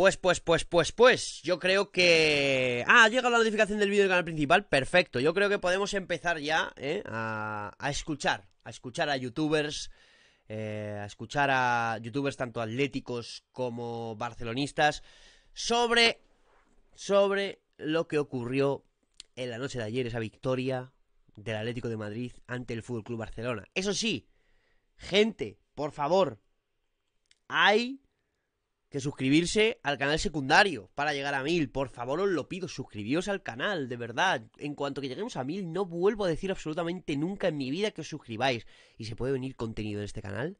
Pues, pues, pues, pues, pues, yo creo que... Ah, llega la notificación del vídeo del canal principal, perfecto, yo creo que podemos empezar ya eh, a, escuchar, a escuchar a youtubers, eh, a escuchar a youtubers tanto atléticos como barcelonistas sobre, sobre lo que ocurrió en la noche de ayer, esa victoria del Atlético de Madrid ante el FC Barcelona. Eso sí, gente, por favor, hay que suscribirse al canal secundario para llegar a mil. Por favor, os lo pido, suscribíos al canal, de verdad. En cuanto que lleguemos a mil, no vuelvo a decir absolutamente nunca en mi vida que os suscribáis. ¿Y se puede venir contenido en este canal?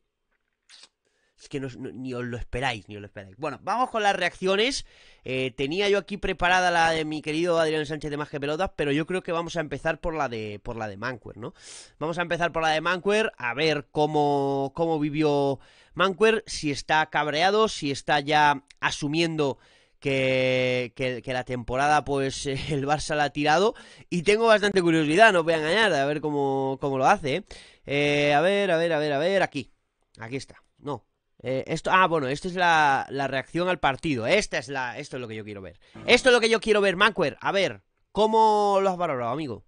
Es que ni os lo esperáis, ni os lo esperáis. Bueno, vamos con las reacciones. Eh, tenía yo aquí preparada la de mi querido Adrián Sánchez de Más que Pelotas, pero yo creo que vamos a empezar por la de, por la de Manquer, ¿no? Vamos a empezar por la de Manquer, a ver cómo, cómo vivió Manquer, si está cabreado, si está ya asumiendo que, la temporada pues el Barça la ha tirado y tengo bastante curiosidad, no voy a engañar, a ver cómo, cómo lo hace. ¿eh? Eh, a ver, a ver, a ver, a ver, aquí. Aquí está. No. Eh, esto, ah, bueno, esta es la, reacción al partido. Esta es la, esto es lo que yo quiero ver. Esto es lo que yo quiero ver, Manquer. A ver, ¿cómo lo has valorado, amigo?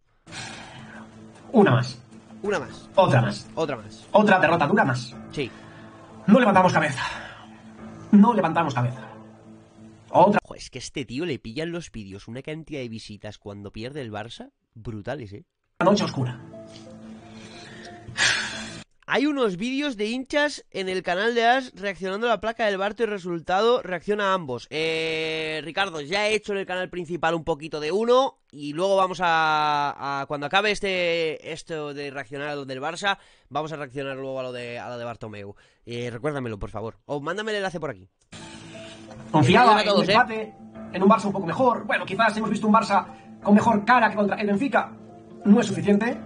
Una más. Una más. Otra más. Otra más. Otra derrota dura más. Sí. No levantamos cabeza. No levantamos cabeza. Otra. Ojo, es que este tío le pillan los vídeos una cantidad de visitas cuando pierde el Barça brutales, ¿eh? La noche oscura. Hay unos vídeos de hinchas en el canal de Ash reaccionando a la placa del Barto y el resultado reacciona a ambos. Eh, Ricardo, ya he hecho en el canal principal un poquito de uno y luego vamos a, cuando acabe este esto de reaccionar a lo del Barça, vamos a reaccionar luego a lo de a lo de Bartomeu. Eh, recuérdamelo, por favor. O mándame el enlace por aquí. Confiado en un ¿eh? un Barça un poco mejor. Bueno, quizás hemos visto un Barça con mejor cara que contra el Benfica. No es suficiente.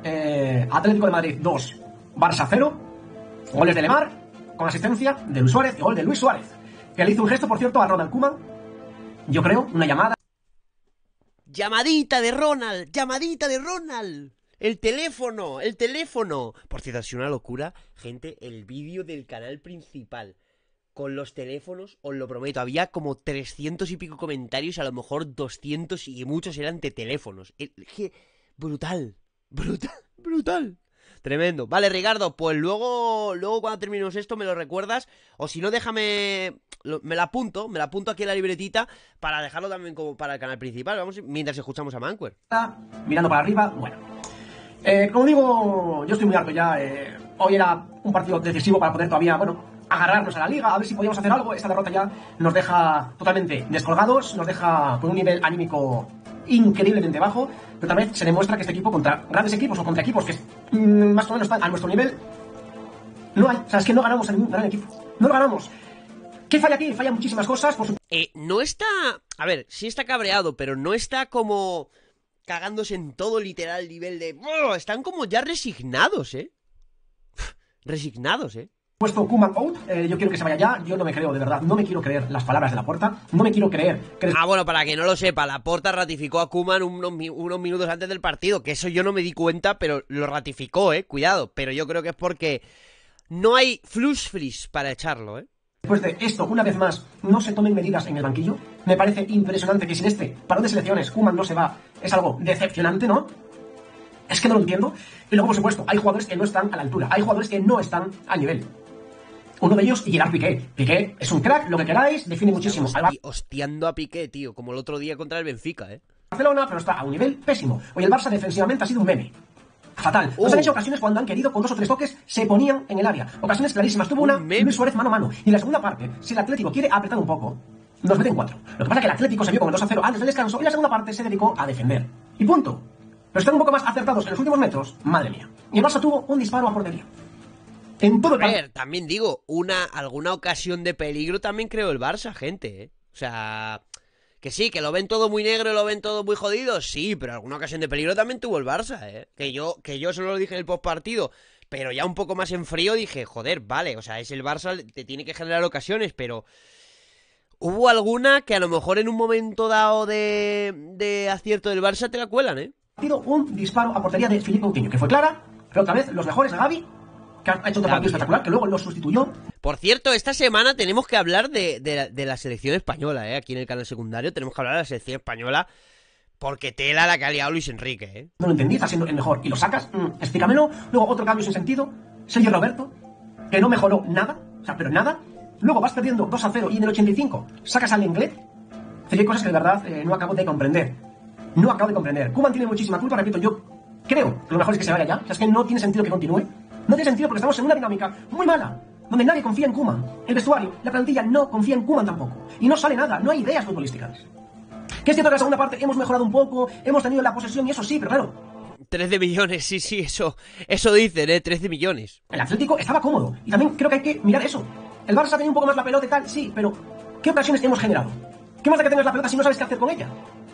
Atlético de Madrid 2, Barça cero, goles de Lemar, con asistencia de Luis Suárez y gol de Luis Suárez, que le hizo un gesto, por cierto, a Ronald Kuman. yo creo, una llamada. Llamadita de Ronald, llamadita de Ronald. El teléfono, el teléfono. Por cierto, ha una locura, gente, el vídeo del canal principal. Con los teléfonos, os lo prometo, había como 300 y pico comentarios, a lo mejor 200 y muchos eran de teléfonos. brutal, brutal, brutal. Tremendo. Vale, Ricardo, pues luego, luego cuando terminemos esto me lo recuerdas. O si no, déjame. me la apunto, me la apunto aquí en la libretita para dejarlo también como para el canal principal. Vamos, mientras escuchamos a Manquer. Mirando para arriba, bueno. Eh, como digo, yo estoy muy harto ya. Eh, hoy era un partido decisivo para poder todavía, bueno, agarrarnos a la liga, a ver si podíamos hacer algo. Esta derrota ya nos deja totalmente descolgados, nos deja con un nivel anímico increíblemente bajo, pero también se demuestra que este equipo contra grandes equipos o contra equipos que mm, más o menos están a nuestro nivel, no hay. O sea, es que no ganamos a ningún gran equipo. No lo ganamos. ¿Qué falla aquí? falla muchísimas cosas. Por supuesto. eh, no está... A ver, sí está cabreado, pero no está como cagándose en todo literal nivel de... Oh, están como ya resignados, ¿eh? Resignados, ¿eh? puesto Kuman out, eh, yo quiero que se vaya ya, yo no me creo, de verdad, no me quiero creer las palabras de la puerta, no me quiero creer. Ah, bueno, para que no lo sepa, la porta ratificó a Kuman unos, minutos antes del partido, que eso yo no me di cuenta, pero lo ratificó, eh, cuidado, pero yo creo que es porque no hay flush fris para echarlo, eh. Después de esto, una vez más, no se tomen medidas en el banquillo. Me parece impresionante que sin este parón de selecciones Kuman no se va. Es algo decepcionante, ¿no? Es que no lo entiendo. Y luego, por supuesto, hay jugadores que no están a la altura. Hay jugadores que no están a nivel. Uno de ellos, Gerard Piqué. Piqué es un crack, lo que queráis, define muchísimo. Y hostiando a Piqué, tío, como el otro día contra el Benfica, ¿eh? Barcelona, pero está a un nivel pésimo. Hoy el Barça defensivamente ha sido un meme. Fatal. Nos han oh. hecho ocasiones cuando han querido, con dos o tres toques, se ponían en el área. Ocasiones clarísimas. Tuvo una Luis Suárez mano a mano. Y la segunda parte, si el Atlético quiere apretar un poco, nos meten cuatro. Lo que pasa es que el Atlético se vio con el 2 0 antes del descanso y la segunda parte se dedicó a defender. Y punto. Pero están un poco más acertados en los últimos metros, madre mía. Y el Barça tuvo un disparo a portería a ver, también digo, una, alguna ocasión de peligro también creo el Barça, gente. ¿eh? O sea, que sí, que lo ven todo muy negro y lo ven todo muy jodido, sí, pero alguna ocasión de peligro también tuvo el Barça, ¿eh? Que yo, que yo solo lo dije en el postpartido, pero ya un poco más en frío dije, joder, vale, o sea, es el Barça, te tiene que generar ocasiones, pero... Hubo alguna que a lo mejor en un momento dado de, de acierto del Barça te la cuelan, ¿eh? Un disparo a portería de Filipe Coutinho, que fue clara, pero otra vez los mejores a que ha hecho un espectacular, que luego lo sustituyó. Por cierto, esta semana tenemos que hablar de, la selección española, ¿eh? Aquí en el canal secundario tenemos que hablar de la selección española. Porque tela la que ha liado Luis Enrique, ¿eh? No lo entendí, está siendo el mejor. Y lo sacas, mm, explícamelo. Luego otro cambio sin sentido. Sergio Roberto, que no mejoró nada, o sea, pero nada. Luego vas perdiendo 2 a 0 y en el 85 sacas al inglés. hay cosas que de verdad eh, no acabo de comprender. No acabo de comprender. Cuban tiene muchísima culpa, repito, yo creo que lo mejor es que se vaya ya. O sea, es que no tiene sentido que continúe. No tiene sentido porque estamos en una dinámica muy mala, donde nadie confía en Kuman. El vestuario, la plantilla no confía en Kuman tampoco. Y no sale nada, no hay ideas futbolísticas. Que es cierto que la segunda parte hemos mejorado un poco, hemos tenido la posesión y eso sí, pero claro, 13 millones, sí, sí, eso, eso dicen, ¿eh? 13 millones. El Atlético estaba cómodo y también creo que hay que mirar eso. El Barça tenía un poco más la pelota y tal, sí, pero ¿qué ocasiones hemos generado? ¿Qué más da que tengas la pelota si no sabes qué hacer con ella?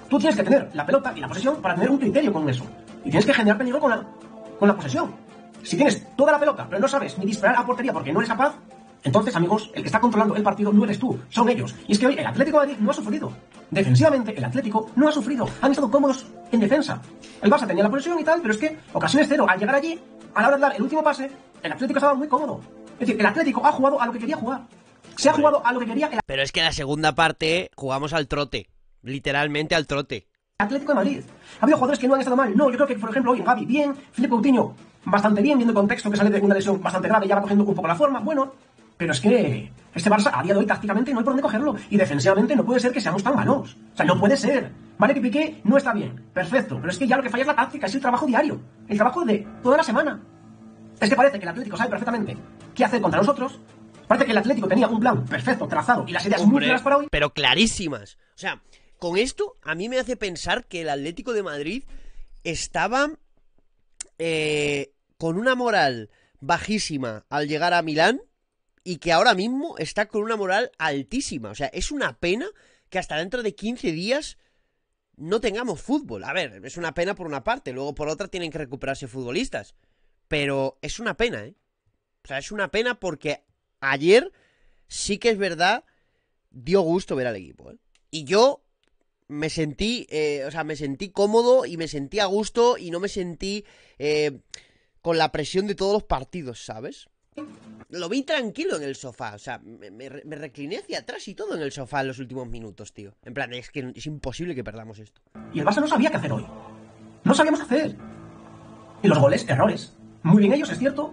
Tú tienes que tener la pelota y la posesión para tener un criterio con eso. Y tienes que generar peligro con la, con la posesión. Si tienes toda la pelota, pero no sabes ni disparar a portería porque no eres capaz, entonces, amigos, el que está controlando el partido no eres tú, son ellos. Y es que hoy el Atlético de Madrid no ha sufrido. Defensivamente, el Atlético no ha sufrido. Han estado cómodos en defensa. El Barça tenía la posición y tal, pero es que ocasiones cero. Al llegar allí, a la hora de dar el último pase, el Atlético estaba muy cómodo. Es decir, el Atlético ha jugado a lo que quería jugar. Se ha jugado a lo que quería. Pero es que en la segunda parte jugamos al trote. Literalmente al trote. Atlético de Madrid. Ha habido jugadores que no han estado mal. No, yo creo que, por ejemplo, hoy en bien. Felipe Coutinho, bastante bien, viendo el contexto que sale de una lesión bastante grave, ya va cogiendo un poco la forma, bueno, pero es que este Barça a día de hoy tácticamente no hay por dónde cogerlo y defensivamente no puede ser que seamos tan malos. O sea, no puede ser. Vale que Piqué no está bien, perfecto, pero es que ya lo que falla es la táctica, es el trabajo diario, el trabajo de toda la semana. Es que parece que el Atlético sabe perfectamente qué hacer contra nosotros. Parece que el Atlético tenía un plan perfecto, trazado y las ideas muy claras para hoy. Pero clarísimas. O sea, con esto a mí me hace pensar que el Atlético de Madrid estaba eh, con una moral bajísima al llegar a Milán y que ahora mismo está con una moral altísima. O sea, es una pena que hasta dentro de 15 días no tengamos fútbol. A ver, es una pena por una parte, luego por otra tienen que recuperarse futbolistas. Pero es una pena, ¿eh? O sea, es una pena porque ayer sí que es verdad, dio gusto ver al equipo. ¿eh? Y yo me sentí, eh, o sea, me sentí cómodo y me sentí a gusto y no me sentí eh, con la presión de todos los partidos, ¿sabes? Lo vi tranquilo en el sofá, o sea, me, recliné hacia atrás y todo en el sofá en los últimos minutos, tío. En plan, es que es imposible que perdamos esto. Y el Barça no sabía qué hacer hoy. No sabíamos qué hacer. Y los goles, errores. Muy bien ellos, es cierto,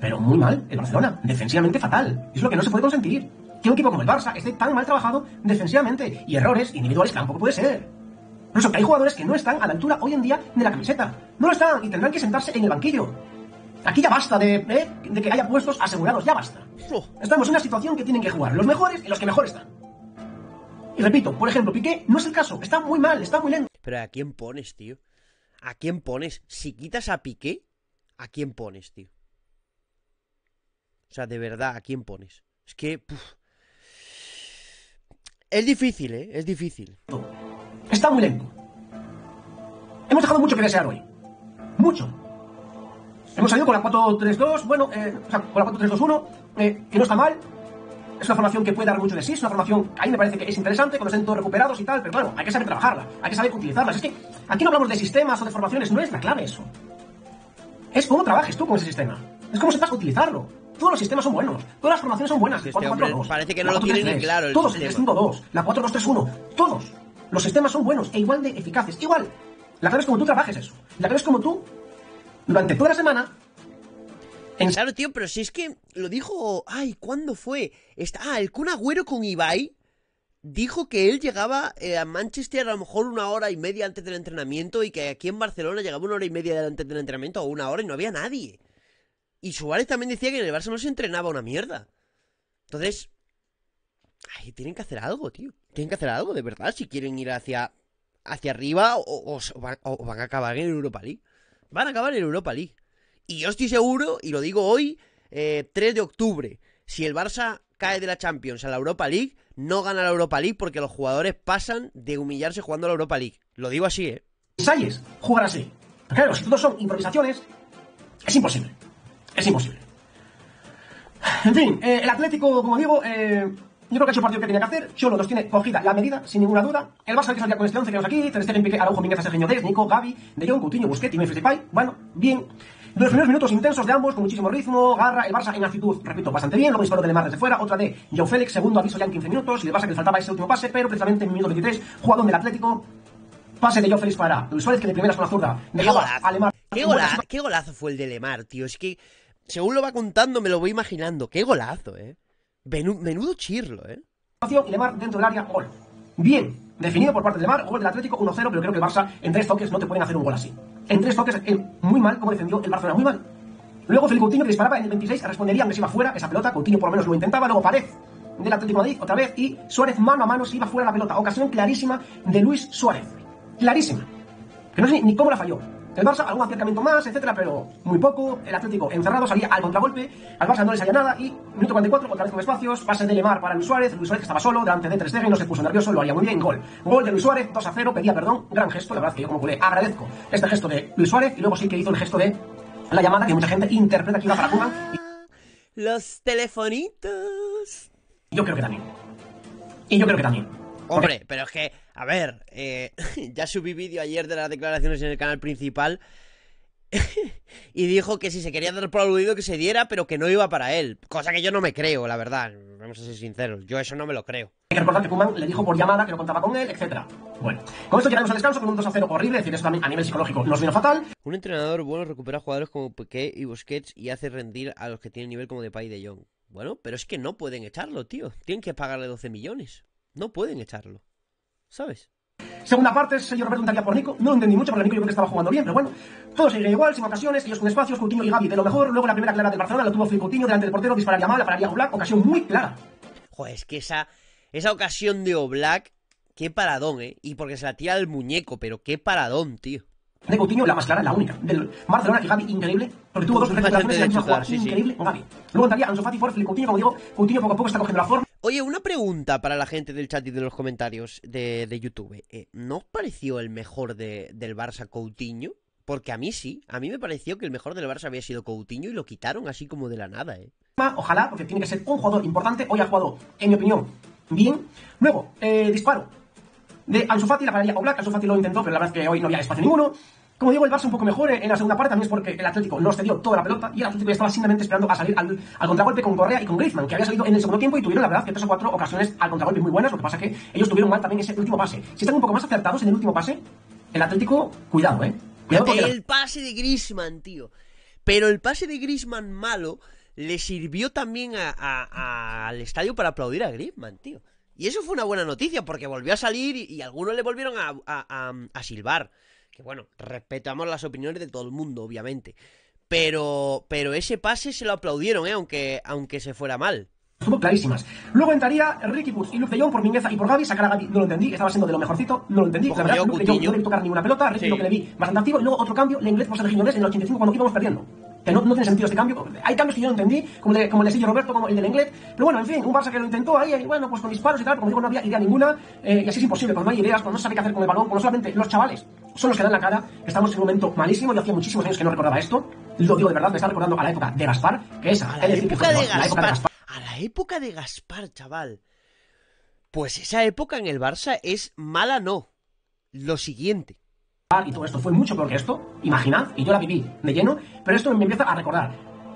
pero muy mal el Barcelona. Defensivamente fatal. Es lo que no se puede consentir que un equipo como el Barça esté tan mal trabajado defensivamente y errores individuales tampoco puede ser. No eso que hay jugadores que no están a la altura hoy en día de la camiseta. No lo están y tendrán que sentarse en el banquillo. Aquí ya basta de, ¿eh? que haya puestos asegurados, ya basta. Estamos en una situación que tienen que jugar los mejores y los que mejor están. Y repito, por ejemplo, Piqué no es el caso, está muy mal, está muy lento. Pero ¿a quién pones, tío? ¿A quién pones? Si quitas a Piqué, ¿a quién pones, tío? O sea, de verdad, ¿a quién pones? Es que... Es difícil, ¿eh? Es difícil. Está muy lento. Hemos dejado mucho que desear hoy. Mucho. Hemos salido con la 4-3-2, bueno, eh, o sea, con la 4-3-2-1, eh, que no está mal. Es una formación que puede dar mucho de sí, es una formación que mí me parece que es interesante, con los centros recuperados y tal, pero bueno, hay que saber trabajarla, hay que saber utilizarla. Es que aquí no hablamos de sistemas o de formaciones, no es la clave eso. Es cómo trabajes tú con ese sistema, es cómo a utilizarlo todos los sistemas son buenos, todas las formaciones son buenas. 4, 4, 2, parece que no lo tienen claro. todos el 3-5-2, la 4-2-3-1, todos los sistemas son buenos e igual de eficaces. Igual, la clave como tú trabajes eso. La clave como tú, durante toda la semana, Claro, tío, pero si es que lo dijo. Ay, ¿cuándo fue? ah, el Kun Agüero con Ibai dijo que él llegaba eh, a Manchester a lo mejor una hora y media antes del entrenamiento y que aquí en Barcelona llegaba una hora y media antes del entrenamiento o una hora y no había nadie. Y Suárez también decía que en el Barça no se entrenaba una mierda. Entonces, ahí tienen que hacer algo, tío. Tienen que hacer algo, de verdad, si quieren ir hacia, hacia arriba o, van, a acabar en Europa League. Van a acabar en Europa League. Y yo estoy seguro, y lo digo hoy, 3 eh, de octubre, si el Barça cae de la Champions a la Europa League, no gana la Europa League porque los jugadores pasan de humillarse jugando a la Europa League. Lo digo así, ¿eh? Salles jugar así. Claro, si son improvisaciones, es imposible. Es imposible. En fin, eh, el Atlético, como digo, eh, yo creo que ha hecho partido que tenía que hacer. Cholo nos tiene cogida la medida, sin ninguna duda. El Barça que salía con este 11 que tenemos aquí. Ter Stegen, Piqué, Araujo, Mingueza, Sergio Des, Nico, Gaby, De Jong, Coutinho, Busquets y Memphis Bueno, bien. De los primeros minutos intensos de ambos, con muchísimo ritmo, garra, el Barça en actitud, repito, bastante bien, luego disparo de Lemar desde fuera, otra de Joe Félix, segundo aviso ya en 15 minutos, y el Barça que le faltaba ese último pase, pero precisamente en minuto 23, jugador del Atlético, pase de Joe Félix para Luis Suárez, que de primeras con la zurda, Lemar. ¿Qué, golazo, ¿Qué golazo fue el de Lemar, tío? Es que según lo va contando, me lo voy imaginando. ¡Qué golazo, eh! menudo chirlo, eh. dentro del área, gol. Bien, definido por parte de Lemar, gol del Atlético 1-0, pero creo que el Barça en tres toques no te pueden hacer un gol así. En tres toques, muy mal como defendió el Barcelona, muy mal. Luego Felipe Coutinho que disparaba en el 26, respondería que se iba fuera esa pelota, Coutinho por lo menos lo intentaba, luego Pared del Atlético Madrid otra vez y Suárez mano a mano se iba fuera la pelota. Ocasión clarísima de Luis Suárez. Clarísima. Que no sé ni cómo la falló. El Barça algún acercamiento más, etcétera, pero muy poco. El Atlético encerrado salía al contragolpe. Al Barça no les salía nada y minuto 44 otra vez con espacios. Pase de Lemar para Luis Suárez. Luis Suárez estaba solo delante de Ter y no se puso nervioso, lo haría muy bien. Gol. Gol de Luis Suárez, 2 a 0. Pedía perdón. Gran gesto, la verdad que yo como culé agradezco este gesto de Luis Suárez y luego sí que hizo el gesto de la llamada que mucha gente interpreta que iba para Cuba. Los telefonitos. Yo creo que también. Y yo creo que también. Hombre, pero es que a ver, eh, ya subí vídeo ayer de las declaraciones en el canal principal y dijo que si se quería dar por aludido que se diera, pero que no iba para él. Cosa que yo no me creo, la verdad. Vamos a ser sinceros, yo eso no me lo creo. Hay que recordar que Kuman le dijo por llamada que no contaba con él, etc. Bueno, con esto llegamos al descanso con un 2 0 horrible, es decir, a nivel psicológico nos vino fatal. Un entrenador bueno recupera jugadores como Piqué y Busquets y hace rendir a los que tienen nivel como Depay y De Jong. Bueno, pero es que no pueden echarlo, tío. Tienen que pagarle 12 millones. No pueden echarlo. ¿sabes? Segunda parte, yo Roberto preguntaría por Nico. No entendí mucho porque Nico yo creo que estaba jugando bien, pero bueno. Todo seguía igual, sin ocasiones, ellos con espacios, Coutinho y Gabi de lo mejor. Luego la primera clara del Barcelona la tuvo Filipe Coutinho delante del portero, dispararía mal, para pararía Oblak, ocasión muy clara. Joder, es que esa, esa ocasión de Oblak, qué paradón, ¿eh? Y porque se la tira al muñeco, pero qué paradón, tío. De Coutinho, la más clara, la única. Del Barcelona, y Gaby, increíble, porque tuvo dos recuperaciones y sí, increíble, sí. Luego entraría Ansu Fati, Filipe Coutinho, como digo, Coutinho poco a poco está cogiendo la forma. Oye, una pregunta para la gente del chat y de los comentarios de, YouTube. Eh, ¿No os pareció el mejor del Barça Coutinho? Porque a mí sí, a mí me pareció que el mejor del Barça había sido Coutinho y lo quitaron así como de la nada, ¿eh? Ah, ojalá, porque tiene que ser un jugador importante. Hoy ha jugado, en mi opinión, bien. Luego, eh, disparo de Ansu Fati, la ganaría Oblak. Ansu Fati lo intentó, pero la verdad es que hoy no había espacio ninguno. Como digo, el Barça un poco mejor eh, en la segunda parte también es porque el Atlético nos cedió toda la pelota y el Atlético ya estaba simplemente esperando a salir al, contragolpe con Correa y con Griezmann, que había salido en el segundo tiempo y tuvieron, la verdad, que tres o cuatro ocasiones al contragolpe muy buenas. Lo que pasa que ellos tuvieron mal también ese último pase. Si están un poco más acertados en el último pase, el Atlético, cuidado, ¿eh? el pase de Griezmann, tío. Pero el pase de Griezmann malo le sirvió también al estadio para aplaudir a Griezmann, tío. Y eso fue una buena noticia porque volvió a salir y algunos le volvieron a silbar. Que bueno, respetamos las opiniones de todo el mundo, obviamente. Pero, pero ese pase se lo aplaudieron, ¿eh? aunque, aunque se fuera mal clarísimas. Luego entraría Ricky Puig y Luke de Jong por Mingueza y por Gaby, sacar a Gaby, no lo entendí, estaba siendo de lo mejorcito, no lo entendí, la verdad, yo, Luke de no le tocar ninguna pelota, Ricky lo que le vi bastante activo, y luego otro cambio, la inglesa por ser en el 85 cuando íbamos perdiendo que no, no, tiene sentido este cambio. Hay cambios que yo no entendí, como el de, como Roberto, como el del Englet. Pero bueno, en fin, un Barça que lo intentó ahí, bueno, pues con disparos y tal, como digo, no había idea ninguna, eh, y así es imposible, cuando pues no hay ideas, cuando pues no se sabe qué hacer con el balón, cuando pues solamente los chavales son los que dan la cara, estamos en un momento malísimo, yo hacía muchísimos años que no recordaba esto, lo digo de verdad, me está recordando a la época de Gaspar, que es... la época de Gaspar. A la época de Gaspar, chaval. Pues esa época en el Barça es mala no. Lo siguiente y todo esto fue mucho peor que esto, imaginad, y yo la viví de lleno, pero esto me empieza a recordar.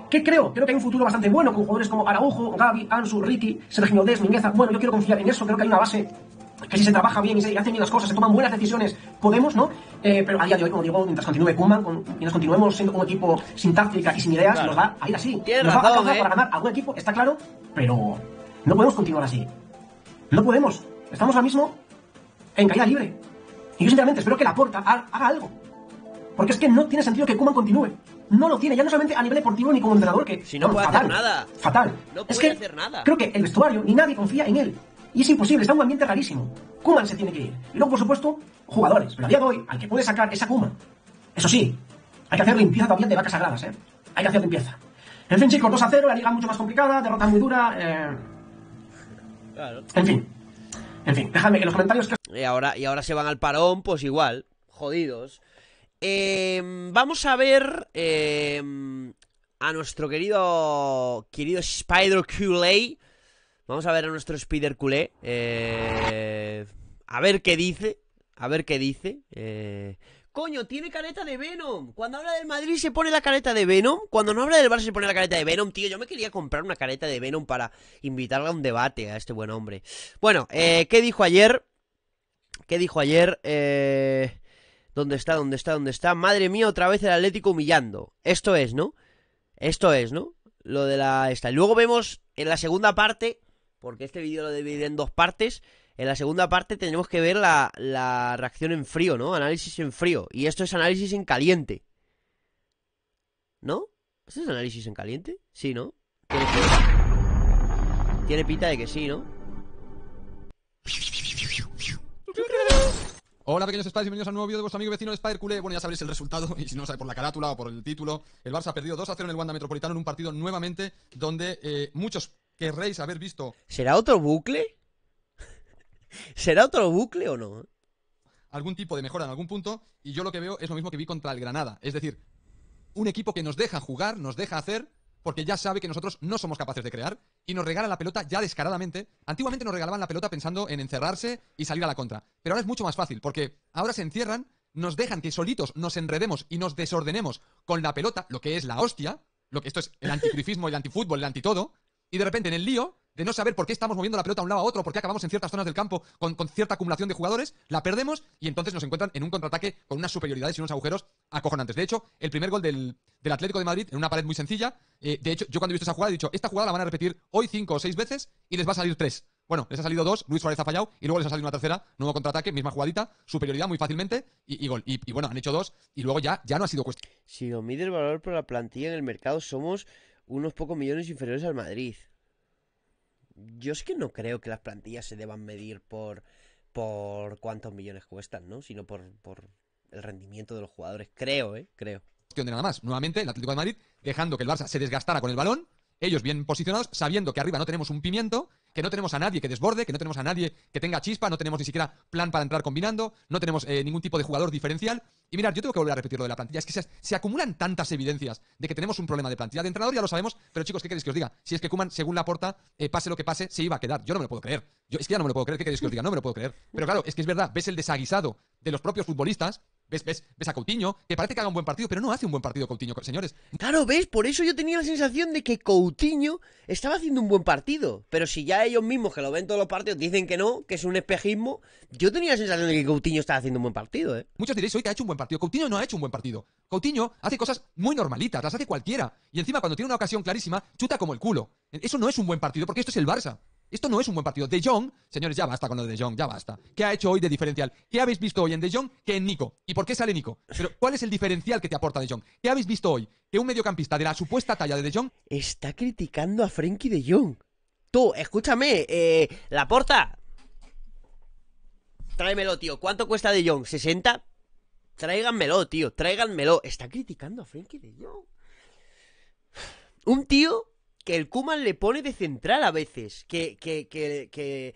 ¿Qué creo? Creo que hay un futuro bastante bueno con jugadores como Araujo, Gaby, Ansu, Ricky, Sergio Des, Mingueza. Bueno, yo quiero confiar en eso, creo que hay una base que si se trabaja bien y se hacen bien las cosas, se toman buenas decisiones, podemos, ¿no? Eh, pero a día de hoy, como digo, mientras continúe Kuman, mientras continuemos siendo un equipo sin táctica y sin ideas, nos va a ir así. nos va a alcanzar ¿eh? para ganar algún equipo, está claro, pero no podemos continuar así. No podemos. Estamos ahora mismo en caída libre. Y yo sinceramente espero que la porta haga algo. Porque es que no tiene sentido que Kuman continúe. No lo tiene, ya no solamente a nivel deportivo ni como entrenador, que. Si no, puede fatal, hacer nada. Fatal. No puede es que hacer nada. Creo que el vestuario ni nadie confía en él. Y es imposible, está en un ambiente rarísimo. Kuman se tiene que ir. Y luego, por supuesto, jugadores. Pero a día de hoy, al que puede sacar es a Kuman. Eso sí, hay que hacer limpieza también de vacas sagradas, ¿eh? Hay que hacer limpieza. En fin, chicos, 2 a 0, la liga mucho más complicada, derrota muy dura. Eh. Claro. En fin. En fin, déjame que los comentarios que. Y ahora, y ahora se van al parón, pues igual, jodidos. Em, vamos a ver em, a nuestro querido, querido Spider Culé. Vamos a ver a nuestro Spider Culé. Eh, a ver qué dice. A ver qué dice. Eh. Coño, tiene careta de Venom. Cuando habla del Madrid se pone la careta de Venom. Cuando no habla del Barça se pone la careta de Venom. Tío, yo me quería comprar una careta de Venom para invitarle a un debate a este buen hombre. Bueno, eh, ¿qué dijo ayer? ¿Qué dijo ayer, eh, ¿dónde está, dónde está, dónde está? Madre mía, otra vez el Atlético humillando. Esto es, ¿no? Esto es, ¿no? Lo de la esta. Luego vemos en la segunda parte, porque este vídeo lo dividí en dos partes, en la segunda parte tenemos que ver la, reacción en frío, ¿no? Análisis en frío. Y esto es análisis en caliente. ¿No? ¿Esto es análisis en caliente? Sí, ¿no? Tiene pita Tiene pinta de que sí, ¿no? Hola pequeños Spiders, bienvenidos a un nuevo vídeo de vuestro amigo vecino de Spider Culé. Bueno, ya sabréis el resultado, y si no sabéis por la carátula o por el título, el Barça perdido 2 0 en el Wanda Metropolitano en un partido nuevamente donde eh, muchos querréis haber visto. ¿Será otro bucle? ¿Será otro bucle o no? Algún tipo de mejora en algún punto, y yo lo que veo es lo mismo que vi contra el Granada. Es decir, un equipo que nos deja jugar, nos deja hacer, porque ya sabe que nosotros no somos capaces de crear y nos regala la pelota ya descaradamente. Antiguamente nos regalaban la pelota pensando en encerrarse y salir a la contra, pero ahora es mucho más fácil porque ahora se encierran, nos dejan que solitos nos enredemos y nos desordenemos con la pelota, lo que es la hostia, lo que esto es el anticrifismo, el antifútbol, el antitodo, y de repente en el lío de no saber por qué estamos moviendo la pelota a un lado a otro, por qué acabamos en ciertas zonas del campo con, cierta acumulación de jugadores, la perdemos y entonces nos encuentran en un contraataque con unas superioridades y unos agujeros acojonantes. De hecho, el primer gol del, Atlético de Madrid en una pared muy sencilla, eh, de hecho, yo cuando he visto esa jugada he dicho, esta jugada la van a repetir hoy cinco o seis veces y les va a salir tres. Bueno, les ha salido dos, Luis Suárez ha fallado y luego les ha salido una tercera, nuevo contraataque, misma jugadita, superioridad muy fácilmente y, y gol. Y, bueno, han hecho dos y luego ya, ya no ha sido cuestión. Si lo mide el valor por la plantilla en el mercado, somos unos pocos millones inferiores al Madrid. Yo es que no creo que las plantillas se deban medir por, por cuántos millones cuestan, ¿no? Sino por, por el rendimiento de los jugadores. Creo, ¿eh? Creo. De nada más. Nuevamente, el Atlético de Madrid dejando que el Barça se desgastara con el balón, ellos bien posicionados, sabiendo que arriba no tenemos un pimiento que no tenemos a nadie que desborde, que no tenemos a nadie que tenga chispa, no tenemos ni siquiera plan para entrar combinando, no tenemos eh, ningún tipo de jugador diferencial. Y mirad, yo tengo que volver a repetir lo de la plantilla. Es que se, acumulan tantas evidencias de que tenemos un problema de plantilla. De entrenador ya lo sabemos, pero chicos, ¿qué queréis que os diga? Si es que Kuman, según la puerta eh, pase lo que pase, se iba a quedar. Yo no me lo puedo creer. Yo, es que ya no me lo puedo creer. ¿Qué queréis que os diga? No me lo puedo creer. Pero claro, es que es verdad, ves el desaguisado de los propios futbolistas ¿Ves, ves, ves a Coutinho? Que parece que haga un buen partido, pero no hace un buen partido Coutinho, señores. Claro, ¿ves? Por eso yo tenía la sensación de que Coutinho estaba haciendo un buen partido. Pero si ya ellos mismos, que lo ven todos los partidos, dicen que no, que es un espejismo, yo tenía la sensación de que Coutinho estaba haciendo un buen partido, ¿eh? Muchos diréis hoy que ha hecho un buen partido. Coutinho no ha hecho un buen partido. Coutinho hace cosas muy normalitas, las hace cualquiera. Y encima, cuando tiene una ocasión clarísima, chuta como el culo. Eso no es un buen partido, porque esto es el Barça. Esto no es un buen partido. De Jong, señores, ya basta con lo de De Jong, ya basta. ¿Qué ha hecho hoy de diferencial? ¿Qué habéis visto hoy en De Jong que en Nico? ¿Y por qué sale Nico? Pero ¿cuál es el diferencial que te aporta De Jong? ¿Qué habéis visto hoy? Que un mediocampista de la supuesta talla de De Jong está criticando a Frenkie De Jong. Tú, escúchame, eh, la porta. Tráemelo, tío. ¿Cuánto cuesta De Jong? ¿60? Tráiganmelo, tío. Tráiganmelo. Está criticando a Frenkie De Jong. Un tío que el Kuman le pone de central a veces. Que, que, que, que,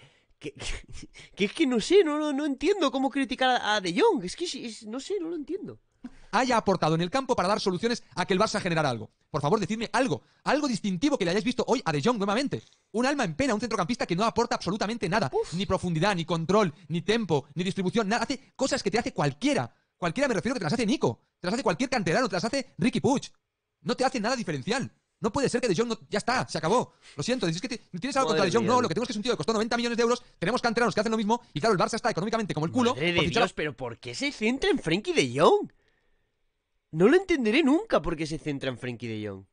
es que no sé, no, no, entiendo cómo criticar a De Jong. Es que no sé, no lo entiendo. Haya aportado en el campo para dar soluciones a que el Barça generara algo. Por favor, decidme algo, algo distintivo que le hayas visto hoy a De Jong nuevamente. Un alma en pena, un centrocampista que no aporta absolutamente nada. Ni profundidad, ni control, ni tempo, ni distribución, nada. Hace cosas que te hace cualquiera. Cualquiera me refiero que te las hace Nico, te las hace cualquier canterano, te las hace Ricky Puch. No te hace nada diferencial. No puede ser que De Jong ya está, se acabó. Lo siento, decís que tienes algo contra De Jong. No, lo que tengo es que es un tío que costó 90 millones de euros. Tenemos canteranos que hacen lo mismo. Y claro, el Barça está económicamente como el culo. Madre de Dios, pero ¿por qué se centra en Frenkie De Jong? No lo entenderé nunca por qué se centra en Frenkie De Jong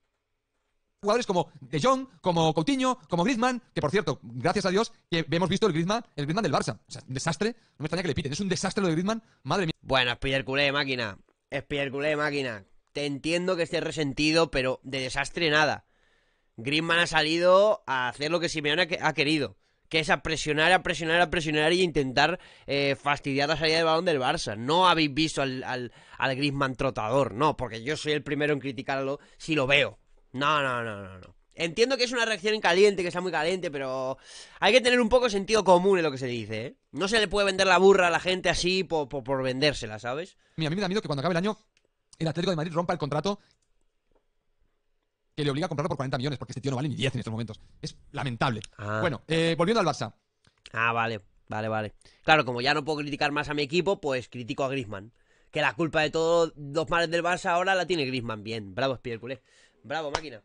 jugadores como De Jong, como Coutinho, como Griezmann, que por cierto, gracias a Dios que hemos visto el Griezmann, el Griezmann del Barça. O sea, un desastre, no me extraña que le piten, es un desastre lo de Griezmann, madre mía. Bueno, es culé de máquina, es culé de máquina. Te entiendo que estés resentido, pero de desastre nada. Griezmann ha salido a hacer lo que Simeone ha querido, que es a presionar, a presionar, a presionar y intentar eh, fastidiar la salida del balón del Barça. No habéis visto al, al, Griezmann trotador, no, porque yo soy el primero en criticarlo si lo veo. No, no, no, no, no. Entiendo que es una reacción caliente, que está muy caliente, pero hay que tener un poco de sentido común en lo que se dice, ¿eh? No se le puede vender la burra a la gente así por, por vendérsela, ¿sabes? Mira, a mí me da miedo que cuando acabe el año el Atlético de Madrid rompa el contrato que le obliga a comprarlo por 40 millones, porque este tío no vale ni 10 en estos momentos. Es lamentable. Ah. Bueno, eh, volviendo al Barça. Ah, vale, vale, vale. Claro, como ya no puedo criticar más a mi equipo, pues critico a Grisman. Que la culpa de todos los males del Barça ahora la tiene Grisman. Bien, bravo, Spiderculé. Bravo, máquina.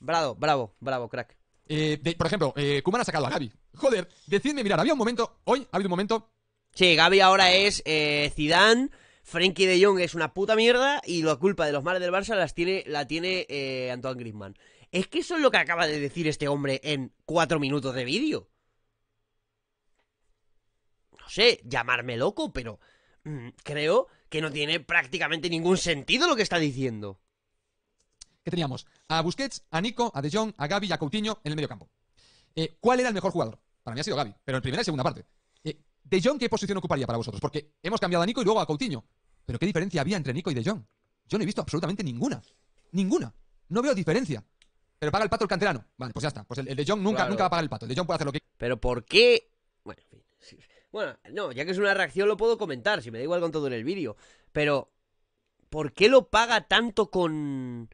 Bravo, bravo, bravo, crack. Eh, por ejemplo, eh, ha sacado a Gaby. Joder, decidme, mirar, había un momento, hoy ha habido un momento. Sí, Gaby ahora es eh, Zidane Frenkie de Jong es una puta mierda y la culpa de los males del Barça las tiene, la tiene eh, Antoine Griezmann. Es que eso es lo que acaba de decir este hombre en cuatro minutos de vídeo. No sé, llamarme loco, pero mm, creo que no tiene prácticamente ningún sentido lo que está diciendo. ¿Qué teníamos? A Busquets, a Nico, a De Jong, a Gaby y a Coutinho en el medio campo. Eh, ¿Cuál era el mejor jugador? Para mí ha sido Gaby, pero en primera y segunda parte. De Jong, ¿qué posición ocuparía para vosotros? Porque hemos cambiado a Nico y luego a Coutinho. Pero ¿qué diferencia había entre Nico y De Jong? Yo no he visto absolutamente ninguna. Ninguna. No veo diferencia. Pero paga el pato el canterano. Vale, pues ya está. Pues el, de Jong nunca, nunca va a pagar el pato. El de Jong puede hacer lo que Pero ¿por qué? Bueno, bueno, no, ya que es una reacción lo puedo comentar, si me da igual con todo en el vídeo. Pero, ¿por qué lo paga tanto con.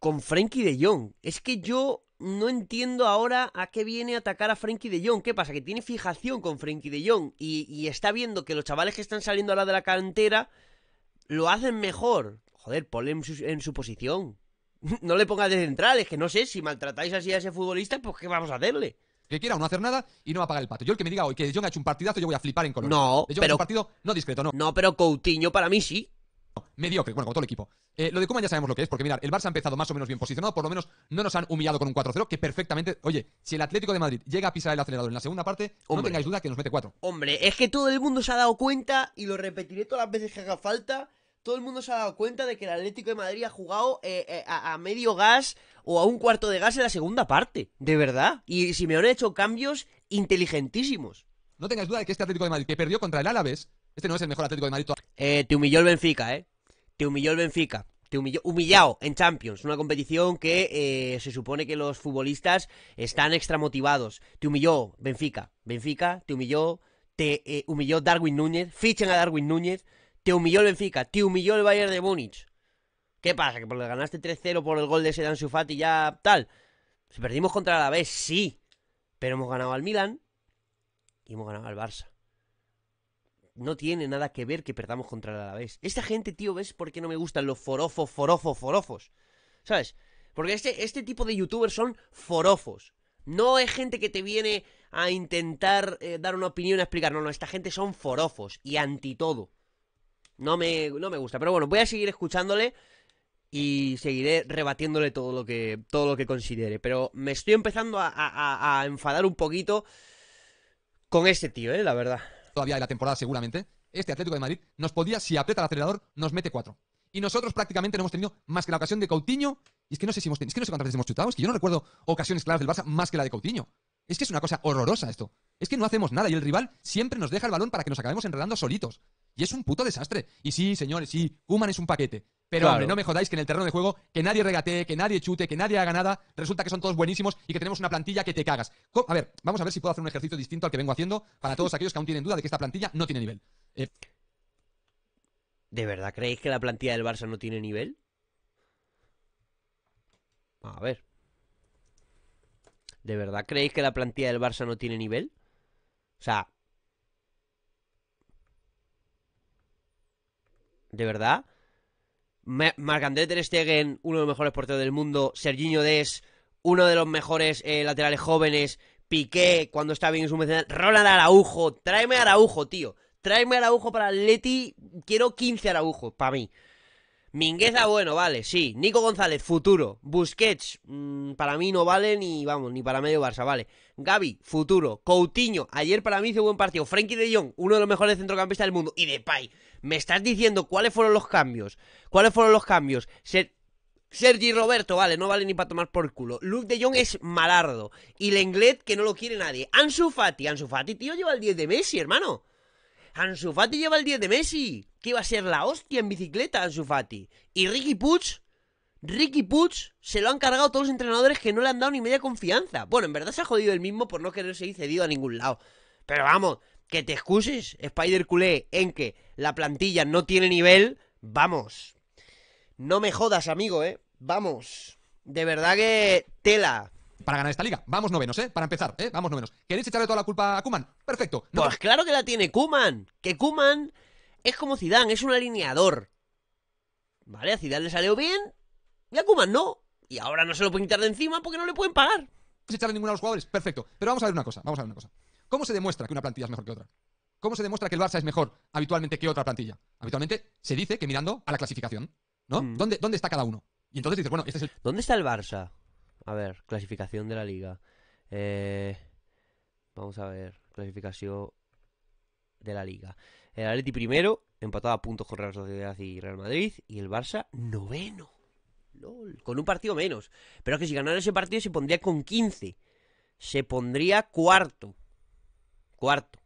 con Frenkie de Jong? Es que yo no entiendo ahora a qué viene a atacar a Frenkie de Jong. ¿Qué pasa? Que tiene fijación con Frenkie de Jong y, está viendo que los chavales que están saliendo la de la cantera lo hacen mejor. Joder, ponle en su, posición. no le pongas de central, es que no sé, si maltratáis así a ese futbolista, pues ¿qué vamos a hacerle? que quiera no hacer nada y no va a pagar el pato. Yo el que me diga hoy que De Jong ha hecho un partidazo, yo voy a flipar en color. No, pero... un partido no discreto, no. No, pero Coutinho para mí sí mediocre, bueno, con todo el equipo. Eh, lo de Kuman ya sabemos lo que es, porque mirar, el Barça ha empezado más o menos bien posicionado, por lo menos no nos han humillado con un 4-0, que perfectamente, oye, si el Atlético de Madrid llega a pisar el acelerador en la segunda parte, no tengáis duda que nos mete 4. Hombre, es que todo el mundo se ha dado cuenta, y lo repetiré todas las veces que haga falta, todo el mundo se ha dado cuenta de que el Atlético de Madrid ha jugado eh, eh, a, medio gas o a un cuarto de gas en la segunda parte, de verdad. Y si me han hecho cambios inteligentísimos. No tengáis duda de que este Atlético de Madrid que perdió contra el Álaves este no es el mejor Atlético de Madrid. Eh, te humilló el Benfica, ¿eh? Te humilló el Benfica. Te humilló, humillado en Champions, una competición que eh, se supone que los futbolistas están extramotivados. Te humilló Benfica. Benfica te humilló, te eh, humilló Darwin Núñez. Fichen a Darwin Núñez. Te humilló el Benfica. Te humilló el Bayern de Múnich. ¿Qué pasa? ¿Que por le ganaste 3-0 por el gol de Sedan Sufati ya tal? Si perdimos contra la vez, sí. Pero hemos ganado al Milan y hemos ganado al Barça no tiene nada que ver que perdamos contra el Alavés. Esta gente, tío, ¿ves por qué no me gustan los forofos, forofos, forofos? ¿Sabes? Porque este, este tipo de youtubers son forofos. No es gente que te viene a intentar eh, dar una opinión a explicar. No, no, esta gente son forofos y anti todo. No me, no me gusta. Pero bueno, voy a seguir escuchándole y seguiré rebatiéndole todo lo que, todo lo que considere. Pero me estoy empezando a, a enfadar un poquito con este tío, eh, la verdad todavía de la temporada seguramente, este Atlético de Madrid nos podía, si aprieta el acelerador, nos mete cuatro. Y nosotros prácticamente no hemos tenido más que la ocasión de Coutinho. Y es que no sé si hemos que no sé cuántas veces hemos chutado, es que yo no recuerdo ocasiones claras del Barça más que la de Coutinho. Es que es una cosa horrorosa esto. Es que no hacemos nada y el rival siempre nos deja el balón para que nos acabemos enredando solitos. Y es un puto desastre. Y sí, señores, sí, Kuman es un paquete. Pero no me jodáis que en el terreno de juego, que nadie regatee, que nadie chute, que nadie haga nada, resulta que son todos buenísimos y que tenemos una plantilla que te cagas. A ver, vamos a ver si puedo hacer un ejercicio distinto al que vengo haciendo para todos aquellos que aún tienen duda de que esta plantilla no tiene nivel. Eh, ¿De verdad creéis que la plantilla del Barça no tiene nivel? A ver. ¿De verdad creéis que la plantilla del Barça no tiene nivel? O sea... ¿De verdad? Marc-André Ter uno de los mejores porteros del mundo, Serginho Des, uno de los mejores eh, laterales jóvenes, Piqué, cuando está bien en su mecenas, Ronald Araujo, tráeme Araujo, tío, tráeme Araujo para Leti, quiero 15 Araujo, para mí. Mingueza, bueno, vale, sí. Nico González, futuro. Busquets, mm, para mí no vale ni, vamos, ni para medio Barça, vale. Gaby, futuro. Coutinho, ayer para mí hizo buen partido. Frankie de Jong, uno de los mejores centrocampistas del mundo. Y De Depay, me estás diciendo cuáles fueron los cambios. ¿Cuáles fueron los cambios? Sergi Roberto, vale, no vale ni para tomar por culo. Luke de Jong es malardo. Y Lenglet, que no lo quiere nadie. Ansu Fati, Ansu Fati, tío, lleva el 10 de Messi, hermano. Ansu Fati lleva el 10 de Messi. Que iba a ser la hostia en bicicleta, Ansu Fati. Y Ricky Puig, Ricky Puig se lo han cargado todos los entrenadores que no le han dado ni media confianza. Bueno, en verdad se ha jodido el mismo por no querer seguir cedido a ningún lado. Pero vamos, que te excuses, Spider Culé, en qué? la plantilla no tiene nivel, vamos. No me jodas, amigo, ¿eh? Vamos. De verdad que tela. Para ganar esta liga. Vamos novenos, ¿eh? Para empezar, ¿eh? Vamos novenos. ¿Queréis echarle toda la culpa a Kuman? Perfecto. No. Pues claro que la tiene Kuman. Que Kuman es como Zidane, es un alineador. ¿Vale? A Zidane le salió bien y a Kuman no. Y ahora no se lo pueden quitar de encima porque no le pueden pagar. No se echarle ninguno de los jugadores. Perfecto. Pero vamos a ver una cosa. Vamos a ver una cosa. ¿Cómo se demuestra que una plantilla es mejor que otra? ¿Cómo se demuestra que el Barça es mejor habitualmente que otra plantilla? Habitualmente se dice que mirando a la clasificación, ¿no? Mm. ¿Dónde, está cada uno? Y entonces dices, bueno, este es el... ¿Dónde está el Barça? A ver, clasificación de la liga. Eh, vamos a ver, clasificación de la liga. El Atleti primero, empatado a puntos con Real Sociedad y Real Madrid. Y el Barça noveno. LOL, con un partido menos. Pero es que si ganara ese partido se pondría con 15. Se pondría cuarto. Cuarto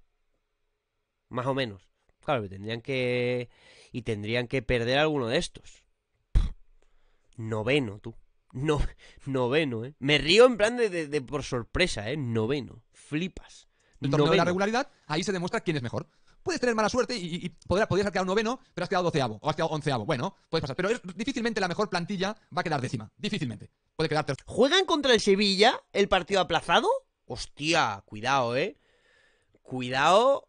más o menos. Claro, tendrían que. Y tendrían que perder alguno de estos. noveno, tú. No, noveno, ¿eh? Me río en plan de, por sorpresa, ¿eh? Noveno. Flipas. En torneo de la regularidad, ahí se demuestra quién es mejor. Puedes tener mala suerte y, podrías, haber quedado noveno, pero has quedado doceavo o has quedado onceavo. Bueno, puedes pasar. Pero es, difícilmente la mejor plantilla va a quedar décima. Difícilmente. Puede quedarte... ¿Juegan contra el Sevilla el partido aplazado? Hostia, cuidado, ¿eh? Cuidado.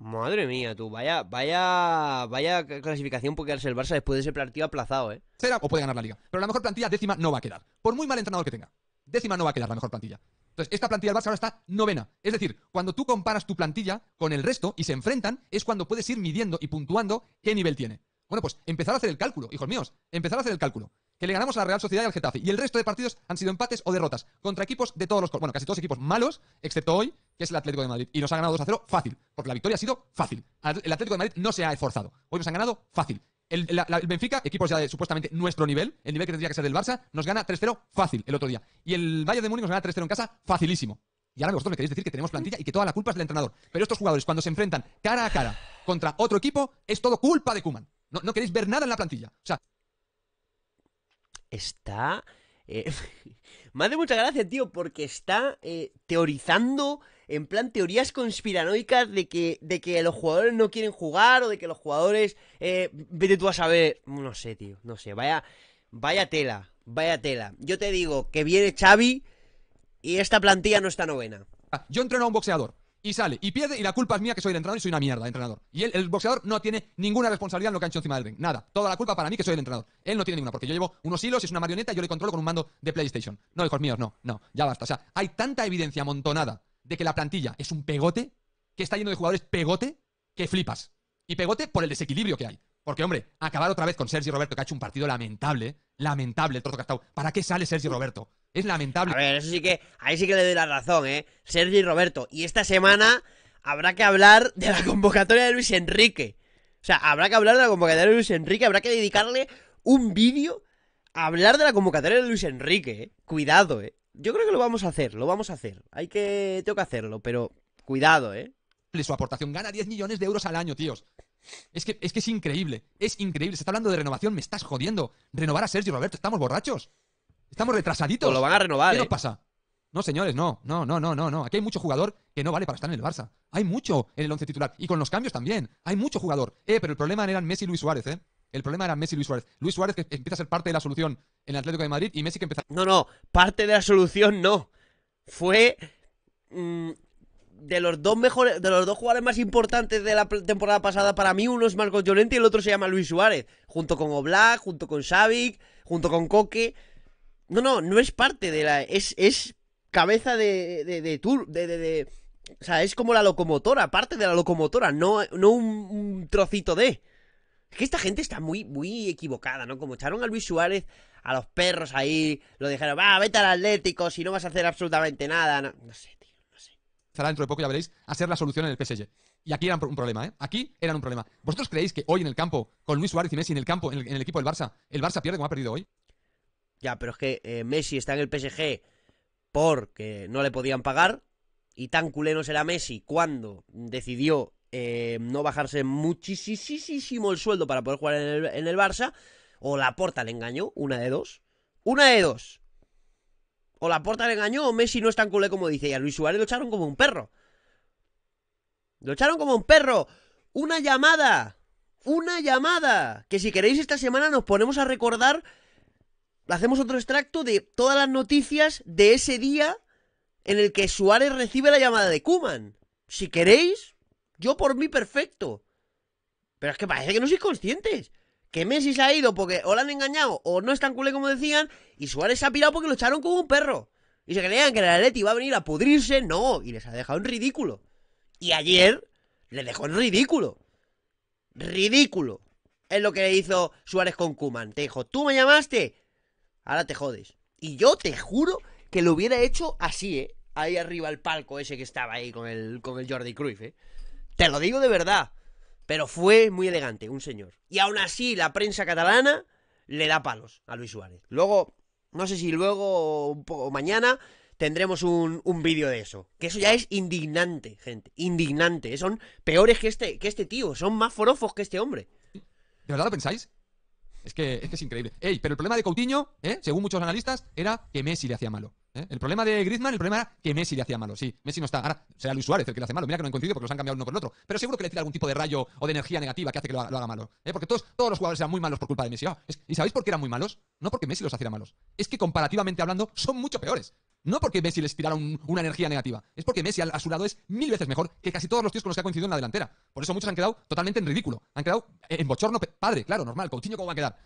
Madre mía, tú, vaya, vaya, vaya clasificación porque el Barça después de ese partido aplazado, ¿eh? Será o puede ganar la liga. Pero la mejor plantilla décima no va a quedar. Por muy mal entrenador que tenga, décima no va a quedar la mejor plantilla. Entonces, esta plantilla del Barça ahora está novena. Es decir, cuando tú comparas tu plantilla con el resto y se enfrentan, es cuando puedes ir midiendo y puntuando qué nivel tiene. Bueno, pues empezar a hacer el cálculo, hijos míos, empezar a hacer el cálculo que le ganamos a la Real Sociedad y al Getafe. Y el resto de partidos han sido empates o derrotas contra equipos de todos los... Bueno, casi todos equipos malos, excepto hoy, que es el Atlético de Madrid. Y nos ha ganado 2 0 fácil, porque la victoria ha sido fácil. El Atlético de Madrid no se ha esforzado. Hoy nos han ganado fácil. El, Benfica, equipos ya de supuestamente nuestro nivel, el nivel que tendría que ser del Barça, nos gana 3-0 fácil el otro día. Y el Bayern de Múnich nos gana 3-0 en casa facilísimo. Y ahora vosotros me queréis decir que tenemos plantilla y que toda la culpa es del entrenador. Pero estos jugadores, cuando se enfrentan cara a cara contra otro equipo, es todo culpa de Kuman. no queréis ver nada en la plantilla. O sea, está... Eh, me hace mucha gracia, tío, porque está eh, teorizando, en plan, teorías conspiranoicas de que, de que los jugadores no quieren jugar o de que los jugadores... Eh, vete tú a saber... No sé, tío, no sé. Vaya, vaya tela, vaya tela. Yo te digo que viene Xavi y esta plantilla no está novena. Ah, yo entreno a un boxeador y sale y pierde y la culpa es mía que soy el entrenador y soy una mierda de entrenador. Y el boxeador no tiene ninguna responsabilidad en lo que ha hecho encima del ring. Nada. Toda la culpa para mí que soy el entrenador. Él no tiene ninguna porque yo llevo unos hilos, es una marioneta y yo le controlo con un mando de PlayStation. No, hijos míos, no, no. Ya basta. O sea, hay tanta evidencia amontonada de que la plantilla es un pegote, que está lleno de jugadores pegote, que flipas. Y pegote por el desequilibrio que hay. Porque, hombre, acabar otra vez con Sergi Roberto, que ha hecho un partido lamentable, lamentable el trozo que ha estado. ¿Para qué sale Sergi Roberto? Es lamentable. A ver, eso sí que, ahí sí que le doy la razón, ¿eh? Sergi Roberto. Y esta semana habrá que hablar de la convocatoria de Luis Enrique. O sea, habrá que hablar de la convocatoria de Luis Enrique, habrá que dedicarle un vídeo a hablar de la convocatoria de Luis Enrique, ¿eh? Cuidado, ¿eh? Yo creo que lo vamos a hacer, lo vamos a hacer. Hay que... Tengo que hacerlo, pero cuidado, ¿eh? Su aportación gana 10 millones de euros al año, tíos. Es que, es increíble, es increíble. Se está hablando de renovación, me estás jodiendo. Renovar a Sergio Roberto, estamos borrachos. Estamos retrasaditos. Pues lo van a renovar. ¿Qué nos ¿eh? pasa? No, señores, no, no, no, no, no, Aquí hay mucho jugador que no vale para estar en el Barça. Hay mucho en el once titular. Y con los cambios también. Hay mucho jugador. Eh, pero el problema eran Messi y Luis Suárez, ¿eh? El problema era Messi y Luis Suárez. Luis Suárez que empieza a ser parte de la solución en el Atlético de Madrid y Messi que empieza... No, no, parte de la solución no. Fue... Mm, de los dos mejores, de los dos jugadores más importantes de la temporada pasada para mí, uno es Marcos Llorente y el otro se llama Luis Suárez, junto con Oblak, junto con Xavik, junto con Coque. No, no, no es parte de la. Es, es cabeza de, de, de, o sea, es como la locomotora, parte de la locomotora, no, no un, trocito de. Es que esta gente está muy, muy equivocada, ¿no? Como echaron a Luis Suárez a los perros ahí, lo dijeron, va, vete al Atlético, si no vas a hacer absolutamente nada. no sé, Será dentro de poco, ya veréis, a ser la solución en el PSG. Y aquí era un problema, ¿eh? Aquí eran un problema. ¿Vosotros creéis que hoy en el campo, con Luis Suárez y Messi en el campo, en el, equipo del Barça, el Barça pierde como ha perdido hoy? Ya, pero es que eh, Messi está en el PSG porque no le podían pagar. Y tan culero será Messi cuando decidió eh, no bajarse muchísimo el sueldo para poder jugar en el, en el Barça. O la porta le engañó, una de dos. Una de dos o la puerta le engañó, o Messi no es tan culé como dice. Y a Luis Suárez lo echaron como un perro. Lo echaron como un perro. Una llamada. Una llamada. Que si queréis esta semana nos ponemos a recordar. Hacemos otro extracto de todas las noticias de ese día en el que Suárez recibe la llamada de Kuman. Si queréis, yo por mí perfecto. Pero es que parece que no sois conscientes que Messi se ha ido porque o lo han engañado o no es tan culé como decían y Suárez se ha pirado porque lo echaron como un perro. Y se creían que el Atleti iba a venir a pudrirse, no, y les ha dejado en ridículo. Y ayer le dejó en ridículo. Ridículo. Es lo que le hizo Suárez con Kuman. Te dijo, tú me llamaste, ahora te jodes. Y yo te juro que lo hubiera hecho así, ¿eh? Ahí arriba el palco ese que estaba ahí con el, con el Jordi Cruyff, ¿eh? Te lo digo de verdad. Pero fue muy elegante, un señor. Y aún así, la prensa catalana le da palos a Luis Suárez. Luego, no sé si luego o mañana tendremos un, vídeo de eso. Que eso ya es indignante, gente. Indignante. Son peores que este, que este tío. Son más forofos que este hombre. ¿De verdad lo pensáis? Es que es, increíble. Ey, pero el problema de Coutinho, ¿eh? según muchos analistas, era que Messi le hacía malo. ¿eh? El problema de Griezmann, el problema era que Messi le hacía malo. Sí, Messi no está. Ahora será Luis Suárez el que le hace malo. Mira que no han coincidido porque los han cambiado uno por el otro. Pero seguro que le tira algún tipo de rayo o de energía negativa que hace que lo haga, malo. ¿eh? Porque todos, todos los jugadores eran muy malos por culpa de Messi. Ah, ¿Y sabéis por qué eran muy malos? No porque Messi los hacía malos. Es que comparativamente hablando, son mucho peores. No porque Messi les tirara una energía negativa. Es porque Messi a, a, su lado es mil veces mejor que casi todos los tíos con los que ha coincidido en la delantera. Por eso muchos han quedado totalmente en ridículo. Han quedado en bochorno padre, claro, normal. Coutinho, ¿cómo va a quedar?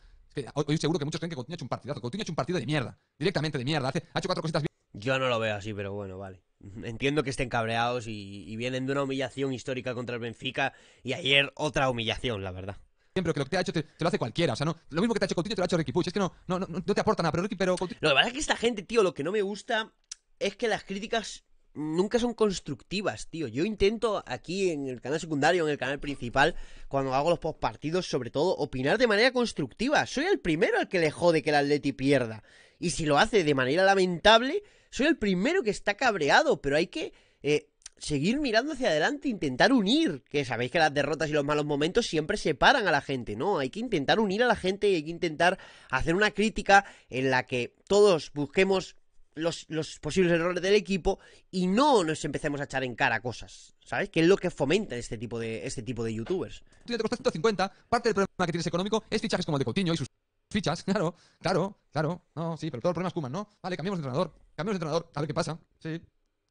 hoy seguro que muchos creen que Coutinho ha hecho un partidazo. Coutinho ha hecho un partido de mierda. Directamente de mierda. Hace, ha hecho cuatro cositas bien. Yo no lo veo así, pero bueno, vale. Entiendo que estén cabreados y, vienen de una humillación histórica contra el Benfica y ayer otra humillación, la verdad siempre que lo que te ha hecho te, lo hace cualquiera. O sea, no, lo mismo que te ha hecho Coutinho te lo ha hecho Ricky Puch, Es que no, no, no, no te aporta nada, pero Ricky, pero Lo que pasa es que esta gente, tío, lo que no me gusta es que las críticas nunca son constructivas, tío. Yo intento aquí en el canal secundario, en el canal principal, cuando hago los postpartidos, sobre todo, opinar de manera constructiva. Soy el primero al que le jode que el Atleti pierda. Y si lo hace de manera lamentable, soy el primero que está cabreado, pero hay que eh, seguir mirando hacia adelante, intentar unir, que sabéis que las derrotas y los malos momentos siempre separan a la gente, ¿no? Hay que intentar unir a la gente y hay que intentar hacer una crítica en la que todos busquemos los, los, posibles errores del equipo y no nos empecemos a echar en cara cosas, ¿sabes? Que es lo que fomenta este tipo de, este tipo de youtubers. Tú te costó 150, parte del problema que tienes económico es fichajes como el de Coutinho y sus fichas, claro, claro, claro, no, sí, pero todo el problema es ¿no? Vale, cambiamos de entrenador, cambiamos de entrenador, a ver qué pasa, sí,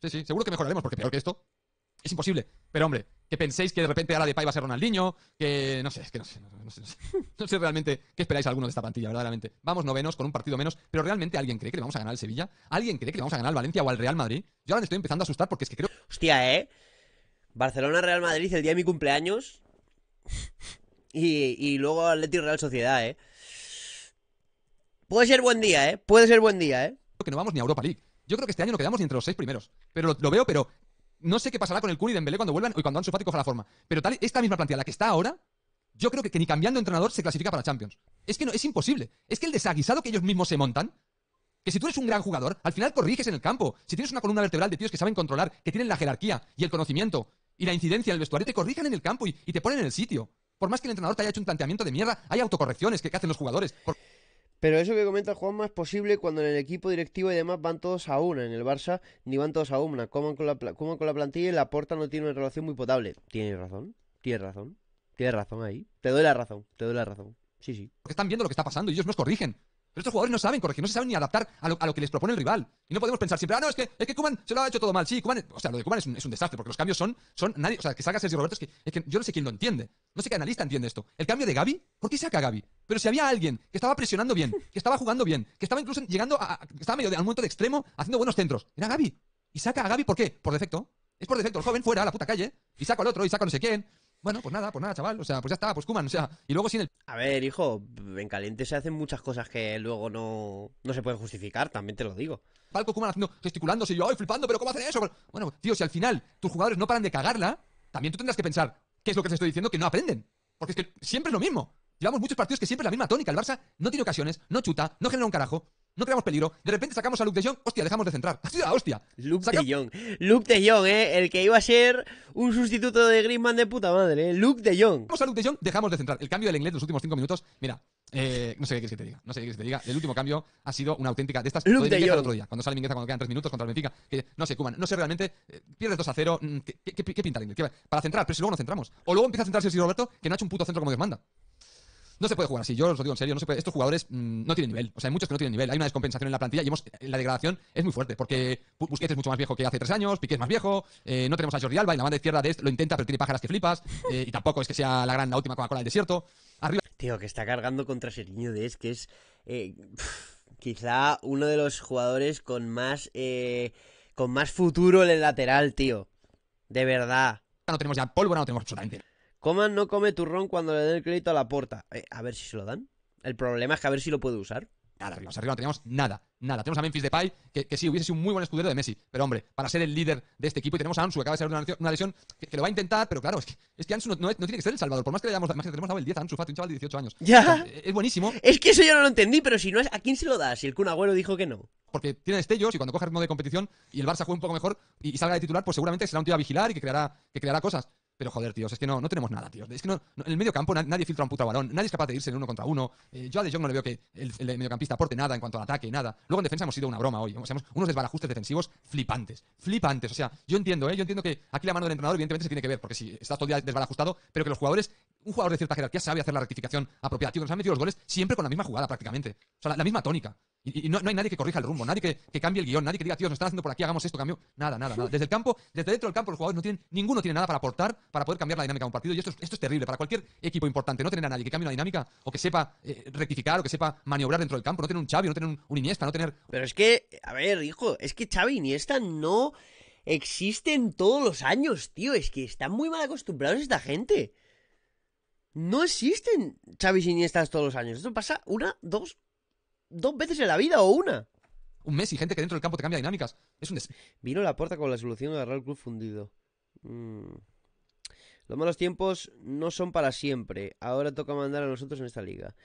sí, sí, seguro que mejoraremos porque peor que esto, es imposible. Pero hombre, que penséis que de repente ahora Depay va a ser Ronaldinho, que no sé, es que no sé, no, sé, realmente qué esperáis algunos de esta plantilla, verdaderamente. Vamos novenos con un partido menos, pero ¿realmente alguien cree que le vamos a ganar al Sevilla? ¿Alguien cree que le vamos a ganar al Valencia o al Real Madrid? Yo ahora me estoy empezando a asustar porque es que creo... Hostia, ¿eh? Barcelona-Real Madrid el día de mi cumpleaños y, luego luego Atleti-Real Sociedad, ¿eh? Puede ser buen día, ¿eh? Puede ser buen día, ¿eh? Que no vamos ni a Europa League. Yo creo que este año no quedamos ni entre los seis primeros. Pero lo veo, pero no sé qué pasará con el Curi y Dembélé cuando vuelvan y cuando su Fati coja la forma. Pero tal, esta misma plantilla, la que está ahora, yo creo que, ni cambiando entrenador se clasifica para Champions. Es que no, es imposible. Es que el desaguisado que ellos mismos se montan, que si tú eres un gran jugador, al final corriges en el campo. Si tienes una columna vertebral de tíos que saben controlar, que tienen la jerarquía y el conocimiento y la incidencia del vestuario, te corrijan en el campo y, te ponen en el sitio. Por más que el entrenador te haya hecho un planteamiento de mierda, hay autocorrecciones que, hacen los jugadores. Pero eso que comenta Juanma es posible cuando en el equipo directivo y demás van todos a una. En el Barça ni van todos a una. Coman con la, con la plantilla y la porta no tiene una relación muy potable. Tienes razón, tienes razón, tienes razón ahí. Te doy la razón, te doy la razón. Sí, sí. Porque están viendo lo que está pasando y ellos nos corrigen. Pero estos jugadores no saben corregir, no se saben ni adaptar a lo, que les propone el rival. Y no podemos pensar siempre, ah, no, es que, es que Kuman se lo ha hecho todo mal. Sí, Kuman, o sea, lo de Kuman es un, desastre, porque los cambios son, son nadie, o sea, que salga Sergio Roberto, es que, es que yo no sé quién lo entiende. No sé qué analista entiende esto. El cambio de Gaby, ¿por qué saca a Gaby? Pero si había alguien que estaba presionando bien, que estaba jugando bien, que estaba incluso llegando a, que estaba medio al momento de extremo, haciendo buenos centros, era Gaby. Y saca a Gaby, ¿por qué? Por defecto. Es por defecto, el joven fuera, a la puta calle, y saca al otro, y saca no sé quién. Bueno, pues nada, pues nada, chaval. O sea, pues ya está, pues Kuman, o sea, y luego sin el. A ver, hijo, en caliente se hacen muchas cosas que luego no, se pueden justificar, también te lo digo. Falco Kuman haciendo, gesticulándose y yo, ay, flipando, pero ¿cómo hacen eso? Bueno, tío, si al final tus jugadores no paran de cagarla, también tú tendrás que pensar, ¿qué es lo que te estoy diciendo? Que no aprenden. Porque es que siempre es lo mismo. Llevamos muchos partidos que siempre es la misma tónica. El Barça no tiene ocasiones, no chuta, no genera un carajo no creamos peligro. De repente sacamos a Luke de Jong, hostia, dejamos de centrar. ¡Hostia, hostia! Luke de Jong. Luke de Jong, ¿eh? El que iba a ser un sustituto de Griezmann de puta madre, ¿eh? Luke de Jong. Vamos a Luke de Jong, dejamos de centrar. El cambio del inglés De los últimos cinco minutos, mira, eh, no sé qué quieres que te diga. No sé qué quieres que te diga. El último cambio ha sido una auténtica de estas. Luke de Jong. El otro día, cuando sale Mingueza, cuando quedan tres minutos contra el Benfica. Que, no sé, Kuman, no sé realmente. Eh, pierde pierdes 2 a 0. Mm, ¿Qué, pinta el inglés? para centrar, pero si luego no centramos. O luego empieza a centrarse señor Roberto, que no ha hecho un puto centro como Dios manda. No se puede jugar así, yo os lo digo en serio. No Estos jugadores mm, no tienen nivel. O sea, hay muchos que no tienen nivel. Hay una descompensación en la plantilla y hemos, la degradación es muy fuerte. Porque Busquets es mucho más viejo que hace tres años, Piqué es más viejo, eh, no tenemos a Jordi Alba y la banda izquierda de este lo intenta, pero tiene pájaras que flipas. Eh, y tampoco es que sea la gran, última Coca-Cola del desierto. Arriba. Tío, que está cargando contra niño de es que es eh, quizá uno de los jugadores con más, con más futuro en el lateral, tío. De verdad. No tenemos ya pólvora, no tenemos absolutamente Coman no come turrón cuando le den el crédito a la porta. Eh, a ver si se lo dan. El problema es que a ver si lo puede usar. Nada, arriba, arriba no teníamos nada, nada. Tenemos a Memphis Depay, que, que sí, hubiese sido un muy buen escudero de Messi, pero hombre, para ser el líder de este equipo, y tenemos a Ansu, que acaba de ser una, una lesión que, lo va a intentar, pero claro, es que, es que Ansu no, tiene que ser el salvador, por más que le hayamos que tenemos dado el 10 a Ansu, un chaval de 18 años. Ya. Eh, es, buenísimo. Es que eso yo no lo entendí, pero si no es, ¿a quién se lo da? Si el Kun Agüero dijo que no porque tiene destellos y cuando coge modo de competición y el Barça juega un poco mejor y, y, salga de titular, pues seguramente será un tío a vigilar y que creará, que creará cosas. Pero joder, tíos, es que no, no tenemos nada, tíos. Es que en el medio campo nadie filtra un puto balón, nadie es capaz de irse en uno contra uno. Eh, yo a De Jong no le veo que el, mediocampista aporte nada en cuanto al ataque, nada. Luego en defensa hemos sido una broma hoy. O sea, unos desbarajustes defensivos flipantes, flipantes. O sea, yo entiendo, ¿eh? Yo entiendo que aquí la mano del entrenador evidentemente se tiene que ver, porque si está estás todo el día desbarajustado, pero que los jugadores un jugador de cierta jerarquía sabe hacer la rectificación apropiada. Tío, nos han metido los goles siempre con la misma jugada prácticamente. O sea, la, misma tónica. Y, no, hay nadie que corrija el rumbo, nadie que, cambie el guión, nadie que diga, tío, nos están haciendo por aquí, hagamos esto, cambio. Nada, nada, nada. Desde el campo, desde dentro del campo, los jugadores no tienen, ninguno tiene nada para aportar, para poder cambiar la dinámica de un partido. Y esto es, esto es terrible para cualquier equipo importante. No tener a nadie que cambie la dinámica o que sepa eh, rectificar o que sepa maniobrar dentro del campo. No tener un Xavi, no tener un, Iniesta, no tener. Pero es que, a ver, hijo, es que y e Iniesta no existen todos los años, tío. Es que están muy mal acostumbrados esta gente. No existen y niestas todos los años. Esto pasa una, dos, dos veces en la vida o una. Un mes y gente que dentro del campo te cambia dinámicas. Es un Vino la puerta con la solución de agarrar el club fundido. Mm. Los malos tiempos no son para siempre. Ahora toca mandar a nosotros en esta liga.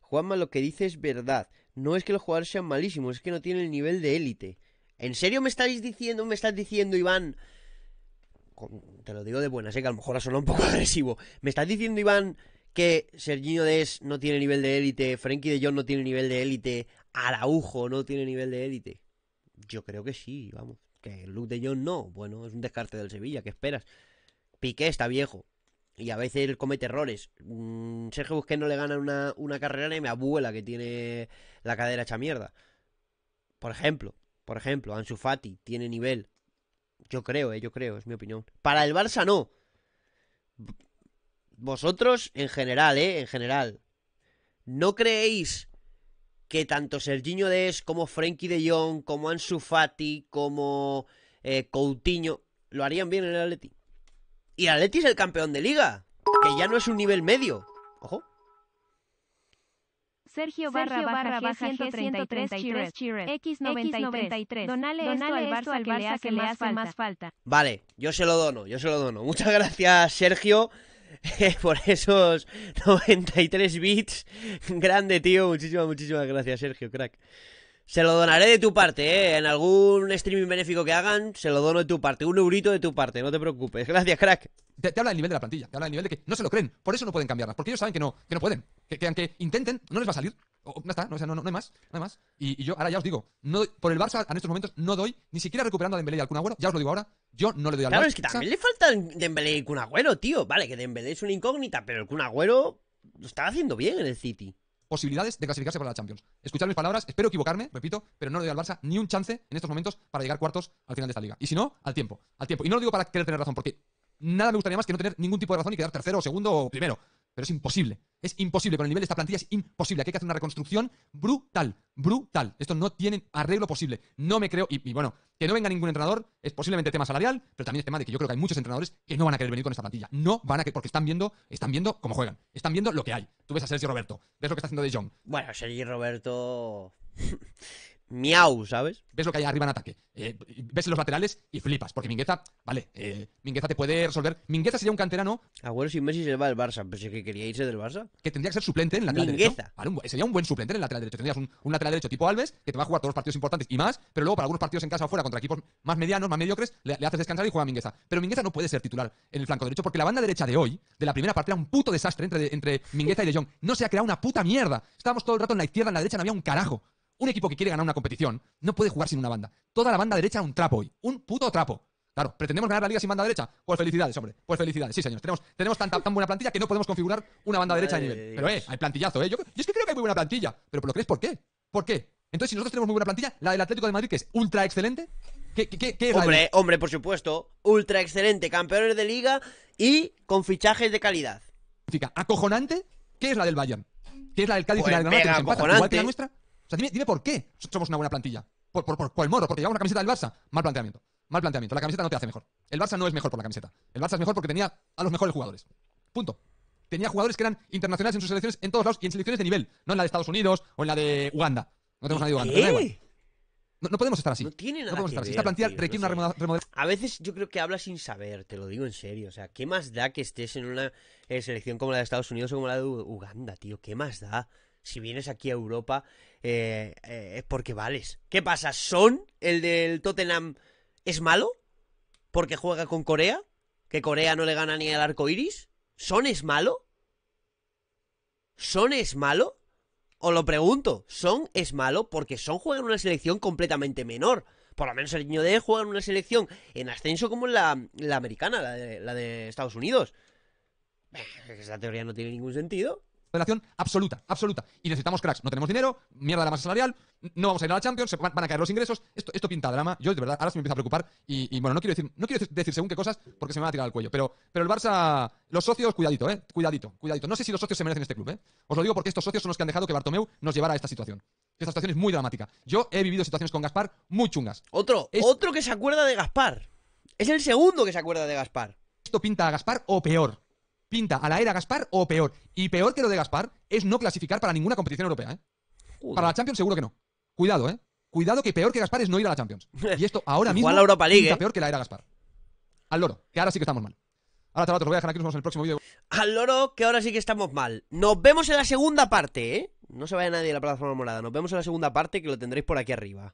Juanma, lo que dice es verdad. No es que los jugadores sean malísimos, es que no tienen el nivel de élite. ¿En serio me estáis diciendo, me estás diciendo, Iván, te lo digo de buena, sé eh, que a lo mejor ha sonado un poco agresivo. ¿Me estás diciendo, Iván, que Serginho Des no tiene nivel de élite, Frenkie de Jong no tiene nivel de élite, Araujo no tiene nivel de élite? Yo creo que sí, vamos. Que Luke de Jong no. Bueno, es un descarte del Sevilla, ¿qué esperas? Piqué está viejo. Y a veces él comete errores. Mm, Sergio Busquets no le gana una, carrera ni mi abuela que tiene la cadera hecha mierda. Por ejemplo, por ejemplo, Ansu Fati tiene nivel. Yo creo, eh, yo creo, es mi opinión. Para el Barça no. Vosotros en general, eh, en general. ¿No creéis que tanto Serginho Des como Frenkie de Jong, como Ansu Fati, como eh, Coutinho, lo harían bien en el Atleti? Y el Atleti es el campeón de liga, que ya no es un nivel medio. Ojo. Sergio, Sergio barra baja, 133 X93. Donale, Donale esto al Barça, que, le hace, más, falta. Vale, yo se lo dono, yo se lo dono. Muchas gracias, Sergio. por esos 93 bits. Grande, tío. Muchísimas, muchísimas gracias, Sergio, crack. Se lo donaré de tu parte, ¿eh? En algún streaming benéfico que hagan, se lo dono de tu parte. Un eurito de tu parte, no te preocupes. Gracias, crack. Te, habla del nivel de la plantilla, te habla del nivel de que no se lo creen. Por eso no pueden cambiarla, porque ellos saben que no, no pueden. Que, aunque intenten, no les va a salir. no está, no, hay más, no hay más. Y, yo ahora ya os digo, por el Barça en estos momentos no doy, ni siquiera recuperando a Dembélé y al Kunagüero. ya os lo digo ahora, yo no le doy al Claro, es que también le faltan Dembélé y Kun Agüero, tío. Vale, que Dembélé es una incógnita, pero el Kun lo está haciendo bien en el City posibilidades de clasificarse para la Champions. Escuchar mis palabras, espero equivocarme, repito, pero no le doy al Barça ni un chance en estos momentos para llegar cuartos al final de esta liga. Y si no, al tiempo, al tiempo. Y no lo digo para querer tener razón, porque nada me gustaría más que no tener ningún tipo de razón y quedar tercero, segundo o primero. Pero es imposible. Es imposible. Con el nivel de esta plantilla es imposible. Aquí hay que hacer una reconstrucción brutal. Brutal. Esto no tiene arreglo posible. No me creo. Y, bueno, que no venga ningún entrenador es posiblemente tema salarial, pero también es tema de que yo creo que hay muchos entrenadores que no van a querer venir con esta plantilla. No van a querer, porque están viendo, están viendo cómo juegan. Están viendo lo que hay. Tú ves a Sergio Roberto. Ves lo que está haciendo De Jong. Bueno, Sergio Roberto miau, ¿sabes? Ves lo que hay arriba en ataque, eh, ves los laterales y flipas, porque Mingueza, vale, eh, Mingueza te puede resolver. Mingueza sería un canterano. Agüero si Messi se va del Barça, pensé que quería irse del Barça. Que tendría que ser suplente en la Mingueza. sería un buen suplente en la lateral derecho. Tendrías un, lateral derecho tipo Alves, que te va a jugar todos los partidos importantes y más, pero luego para algunos partidos en casa o fuera contra equipos más medianos, más mediocres, le, haces descansar y juega a Mingueza. Pero Mingueza no puede ser titular en el flanco derecho, porque la banda derecha de hoy, de la primera parte, era un puto desastre entre, entre Mingueza y De Jong. No se ha creado una puta mierda. Estábamos todo el rato en la izquierda, en la derecha, no había un carajo. Un equipo que quiere ganar una competición no puede jugar sin una banda. Toda la banda derecha un trapo hoy. Un puto trapo. Claro, ¿pretendemos ganar la liga sin banda derecha? Pues felicidades, hombre. Pues felicidades, sí, señores. Tenemos, tenemos tan, tan buena plantilla que no podemos configurar una banda derecha a nivel. Pero, eh, hay plantillazo, eh. Yo, es que creo que hay muy buena plantilla. Pero ¿lo crees por qué? ¿Por qué? Entonces, si nosotros tenemos muy buena plantilla, la del Atlético de Madrid, que es ultra excelente, ¿qué, es Hombre, hombre, por supuesto. Ultra excelente, campeones de liga y con fichajes de calidad. Acojonante, ¿qué es la del Bayern? ¿Qué es la del Cádiz y la del pues la nuestra. O sea, dime, por qué somos una buena plantilla. Por, por, por, el porque llevamos una camiseta del Barça. Mal planteamiento. Mal planteamiento. La camiseta no te hace mejor. El Barça no es mejor por la camiseta. El Barça es mejor porque tenía a los mejores jugadores. Punto. Tenía jugadores que eran internacionales en sus selecciones en todos lados y en selecciones de nivel. No en la de Estados Unidos o en la de Uganda. No tenemos nadie de Uganda. No, podemos estar así. No tiene nada podemos estar así. Esta plantilla requiere una remodelación. A veces yo creo que habla sin saber, te lo digo en serio. O sea, ¿qué más da que estés en una eh, selección como la de Estados Unidos o como la de Uganda, tío? ¿Qué más da? Si vienes aquí a Europa eh, eh, es porque vales. ¿Qué pasa? ¿Son el del Tottenham es malo? ¿Porque juega con Corea? ¿Que Corea no le gana ni al arco iris? ¿Son es malo? ¿Son es malo? Os lo pregunto, ¿son es malo? Porque Son juega en una selección completamente menor. Por lo menos el niño de juega en una selección en ascenso como la, la americana, la de, la de Estados Unidos. Esa teoría no tiene ningún sentido relación absoluta, absoluta. Y necesitamos cracks. No tenemos dinero, mierda de la masa salarial, no vamos a ir a la Champions, se van, a caer los ingresos. Esto, esto pinta drama. Yo, de verdad, ahora se me empieza a preocupar. Y, bueno, no quiero, decir, no decir según qué cosas porque se me va a tirar al cuello. Pero, pero el Barça, los socios, cuidadito, ¿eh? Cuidadito, cuidadito. No sé si los socios se merecen este club, ¿eh? Os lo digo porque estos socios son los que han dejado que Bartomeu nos llevara a esta situación. Esta situación es muy dramática. Yo he vivido situaciones con Gaspar muy chungas. Otro, otro que se acuerda de Gaspar. Es el segundo que se acuerda de Gaspar. Esto pinta a Gaspar o peor pinta a la era Gaspar o peor. Y peor que lo de Gaspar es no clasificar para ninguna competición europea, ¿eh? Para la Champions seguro que no. Cuidado, ¿eh? Cuidado que peor que Gaspar es no ir a la Champions. Y esto ahora mismo la Europa League, ¿eh? peor que la era Gaspar. Al loro, que ahora sí que estamos mal. Ahora te lo voy a dejar aquí, nos vemos en el próximo vídeo. Al loro, que ahora sí que estamos mal. Nos vemos en la segunda parte, ¿eh? No se vaya nadie de la plataforma morada. Nos vemos en la segunda parte, que lo tendréis por aquí arriba.